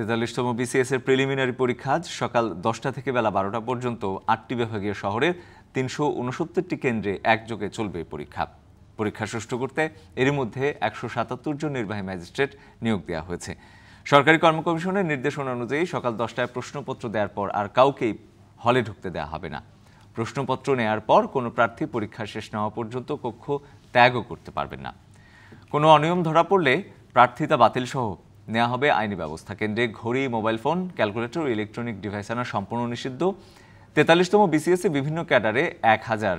তেতাল্লিশতম BCS এর preliminary পরীক্ষা আজ সকাল দশটা থেকে বেলা বারোটা পর্যন্ত আটটি বিভাগীয় শহরের তিনশো উনসত্তরটি কেন্দ্রে একযোগে চলবে পরীক্ষা পরীক্ষা সুষ্ঠু করতে এরই মধ্যে একশো সাতাত্তর জন নির্বাহী ম্যাজিস্ট্রেট নিয়োগ দেওয়া হয়েছে সরকারি কর্মকমিশনের নির্দেশনা অনুযায়ী সকাল দশটায় প্রশ্নপত্র দেওয়ার পর আর কাউকেই হলে ঢুকতে দেওয়া হবে না প্রশ্নপত্র নেওয়ার পর কোনো প্রার্থী পরীক্ষা শেষ না হওয়া পর্যন্ত কক্ষ ত্যাগও করতে পারবেন না কোনো অনিয়ম ধরা পড়লে প্রার্থিতা বাতিল সহ নেওয়া হবে আইনি ব্যবস্থা কেন্দ্রে ঘড়ি mobile phone calculator electronic device আনা সম্পূর্ণ নিষিদ্ধ তেতাল্লিশতম বিসিএসে বিভিন্ন ক্যাডারে এক হাজার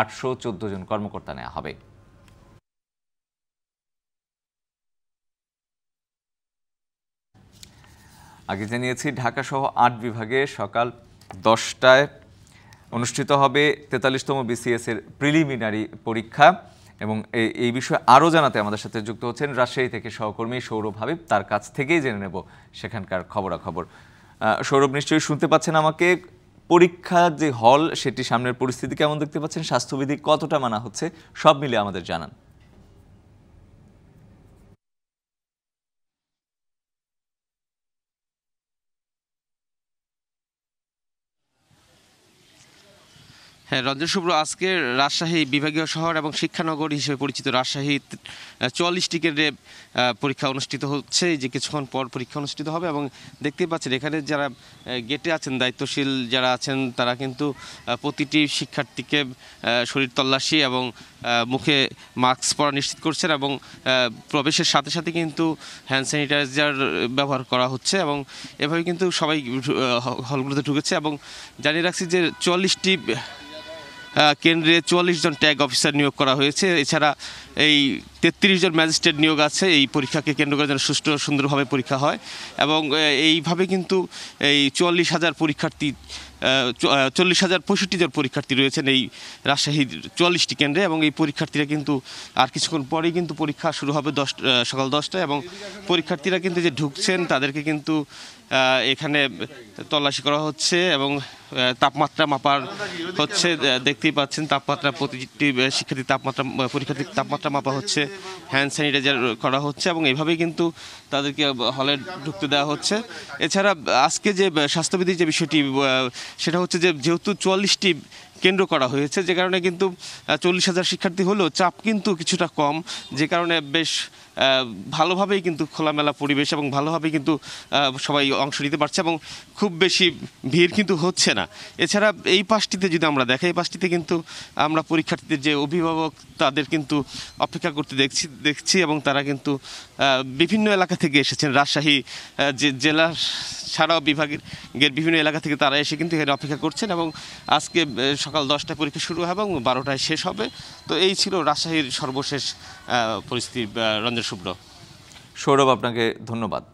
আটশো জন কর্মকর্তা নেওয়া হবে আগে জানিয়েছি ঢাকা সহ আট বিভাগে সকাল দশটায় অনুষ্ঠিত হবে তেতাল্লিশতম বিসিএসের প্রিলিমিনারি পরীক্ষা এবং এই বিষয়ে আরও জানাতে আমাদের সাথে যুক্ত হচ্ছেন রাজশাহী থেকে সহকর্মী সৌরভ হাবিব তার কাছ থেকেই জেনে নেব সেখানকার খবরাখবর সৌরভ নিশ্চয়ই শুনতে পাচ্ছেন আমাকে পরীক্ষা যে হল সেটি সামনের পরিস্থিতি কেমন দেখতে পাচ্ছেন স্বাস্থ্যবিধি কতটা মানা হচ্ছে সব মিলে আমাদের জানান হ্যাঁ রঞ্জন শুভ্র আজকে রাজশাহী বিভাগীয় শহর এবং শিক্ষানগর হিসেবে পরিচিত রাজশাহী চুয়াল্লিশটি কেন্দ্রে পরীক্ষা অনুষ্ঠিত হচ্ছে যে কিছুক্ষণ পর পরীক্ষা অনুষ্ঠিত হবে এবং দেখতেই পাচ্ছেন এখানে যারা গেটে আছেন দায়িত্বশীল যারা আছেন তারা কিন্তু প্রতিটি শিক্ষার্থীকে শরীর তল্লাশি এবং মুখে মাস্ক পরা নিশ্চিত করছেন এবং প্রবেশের সাথে সাথে কিন্তু হ্যান্ড স্যানিটাইজার ব্যবহার করা হচ্ছে এবং এভাবে কিন্তু সবাই হলগুলোতে ঢুকেছে এবং জানিয়ে রাখছি যে চুয়াল্লিশটি কেন্দ্রে চুয়াল্লিশ জন ট্যাগ অফিসার নিয়োগ করা হয়েছে এছাড়া এই তেত্রিশ জন ম্যাজিস্ট্রেট নিয়োগ আছে এই পরীক্ষাকে কেন্দ্র করে যেন সুষ্ঠু সুন্দরভাবে পরীক্ষা হয় এবং এইভাবে কিন্তু এই চুয়াল্লিশ হাজার পরীক্ষার্থী চল্লিশ হাজার পঁয়ষট্টি জন পরীক্ষার্থী রয়েছেন এই রাজশাহীর চুয়াল্লিশটি কেন্দ্রে এবং এই পরীক্ষার্থীরা কিন্তু আর কিছুক্ষণ পরেই কিন্তু পরীক্ষা শুরু হবে দশ সকাল দশটায় এবং পরীক্ষার্থীরা কিন্তু যে ঢুকছেন তাদেরকে কিন্তু এখানে তল্লাশি করা হচ্ছে এবং তাপমাত্রা মাপার হচ্ছে দেখতেই পাচ্ছেন তাপমাত্রা প্রতিটি শিক্ষার্থীর তাপমাত্রা পরীক্ষার্থীর তাপমাত্রা মাপা হচ্ছে হ্যান্ড স্যানিটাইজার করা হচ্ছে এবং এভাবেই কিন্তু তাদেরকে হলে ঢুকতে দেওয়া হচ্ছে এছাড়া আজকে যে স্বাস্থ্যবিধির যে বিষয়টি সেটা হচ্ছে যে যেহেতু চুয়াল্লিশটি কেন্দ্র করা হয়েছে যে কারণে কিন্তু চল্লিশ হাজার শিক্ষার্থী হলেও চাপ কিন্তু কিছুটা কম যে কারণে বেশ ভালোভাবেই কিন্তু খোলামেলা পরিবেশ এবং ভালোভাবেই কিন্তু সবাই অংশ নিতে পারছে এবং খুব বেশি ভিড় কিন্তু হচ্ছে না এছাড়া এই পাশটিতে যদি আমরা দেখাই এই পাশটিতে কিন্তু আমরা পরীক্ষার্থীদের যে অভিভাবক তাদের কিন্তু অপেক্ষা করতে দেখছি দেখছি এবং তারা কিন্তু বিভিন্ন এলাকা থেকে এসেছেন রাজশাহী যে জেলা ছাড়াও বিভাগের বিভিন্ন এলাকা থেকে তারা এসে কিন্তু এখানে অপেক্ষা করছেন এবং আজকে সকাল দশটায় পরীক্ষা শুরু হবে এবং বারোটায় শেষ হবে তো এই ছিল রাজশাহীর সর্বশেষ পরিস্থিতি রঞ্জন শুভ্র সৌরভ আপনাকে ধন্যবাদ